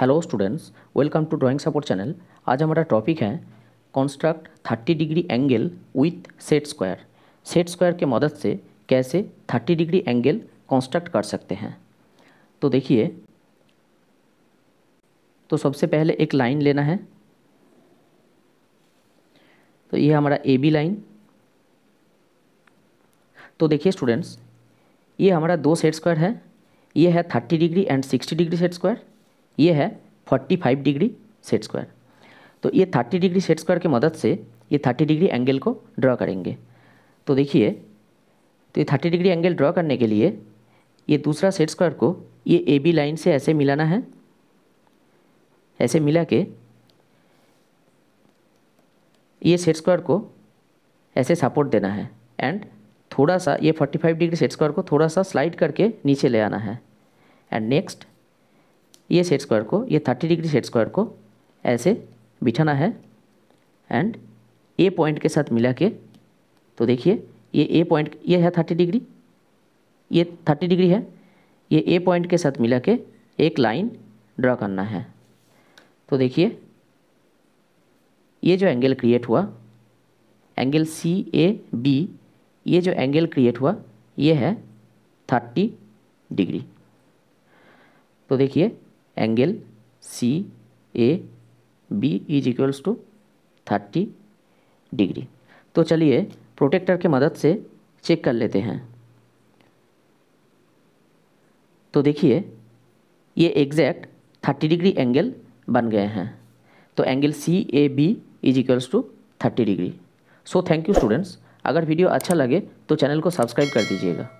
hello students welcome to drawing support channel आज हमारा topic है construct 30 degree angle with set square set square के मदद से कैसे 30 डिग्री एंगल कॉन्स्ट्रक्ट कर सकते हैं तो देखिए तो सबसे पहले एक लाइन लेना है तो ये हमारा ए बी लाइन तो देखिए स्टूडेंट्स ये हमारा दो सेट स्क्वायर है ये है thirty degree and sixty degree set square ये है 45 डिग्री सेट स्क्वायर तो ये 30 डिग्री सेट स्क्वायर की मदद से ये 30 डिग्री एंगल को ड्रॉ करेंगे तो देखिए तो ये 30 डिग्री एंगल ड्रॉ करने के लिए ये दूसरा सेट स्क्वायर को ये ए बी लाइन से ऐसे मिलाना है ऐसे मिला के ये सेट स्क्वायर को ऐसे सपोर्ट देना है एंड थोड़ा सा ये 45 डिग्री सेट स्क्वायर को थोड़ा सा स्लाइड करके नीचे ले आना है एंड नेक्स्ट ये सेट स्क्वायर को ये थर्टी डिग्री सेट स्क्वायर को ऐसे बिठाना है एंड ए पॉइंट के साथ मिला के तो देखिए ये ए पॉइंट ये है थर्टी डिग्री ये थर्टी डिग्री है ये ए पॉइंट के साथ मिला के एक लाइन ड्रा करना है तो देखिए ये जो एंगल क्रिएट हुआ एंगल सी ए बी ये जो एंगल क्रिएट हुआ ये है थर्टी डिग्री तो देखिए angle C A B is equals to thirty degree तो चलिए प्रोटेक्टर के मदद से चेक कर लेते हैं तो देखिए ये एग्जैक्ट थर्टी डिग्री एंगल बन गए हैं तो angle C A B is equals to thirty degree so thank you students अगर वीडियो अच्छा लगे तो चैनल को सब्सक्राइब कर दीजिएगा